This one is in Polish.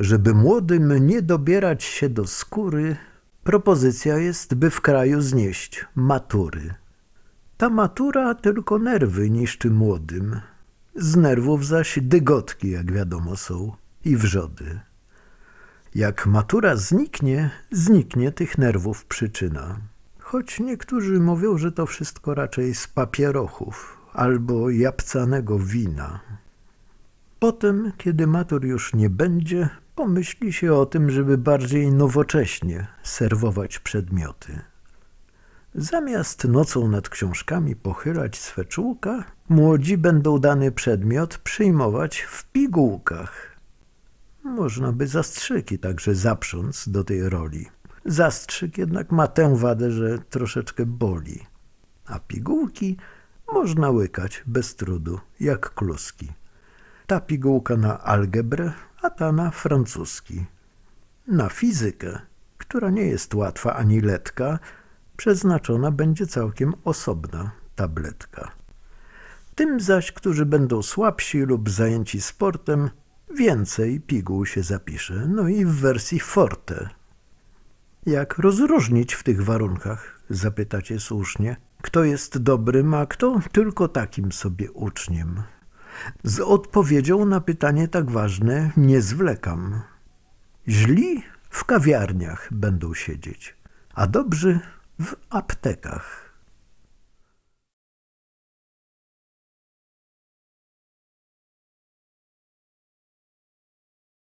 Żeby młodym nie dobierać się do skóry, propozycja jest, by w kraju znieść matury. Ta matura tylko nerwy niszczy młodym, z nerwów zaś dygotki, jak wiadomo, są i wrzody. Jak matura zniknie, zniknie tych nerwów przyczyna. Choć niektórzy mówią, że to wszystko raczej z papierochów albo jabcanego wina. Potem, kiedy matur już nie będzie, pomyśli się o tym, żeby bardziej nowocześnie serwować przedmioty. Zamiast nocą nad książkami pochylać swe czułka, młodzi będą dany przedmiot przyjmować w pigułkach. Można by zastrzyki także zaprząc do tej roli. Zastrzyk jednak ma tę wadę, że troszeczkę boli, a pigułki można łykać bez trudu, jak kluski. Ta pigułka na algebrę na francuski. Na fizykę, która nie jest łatwa ani letka, przeznaczona będzie całkiem osobna tabletka. Tym zaś, którzy będą słabsi lub zajęci sportem, więcej piguł się zapisze, no i w wersji forte. Jak rozróżnić w tych warunkach, zapytacie słusznie, kto jest dobrym, a kto tylko takim sobie uczniem. Z odpowiedzią na pytanie tak ważne nie zwlekam. Źli w kawiarniach będą siedzieć, a dobrzy w aptekach.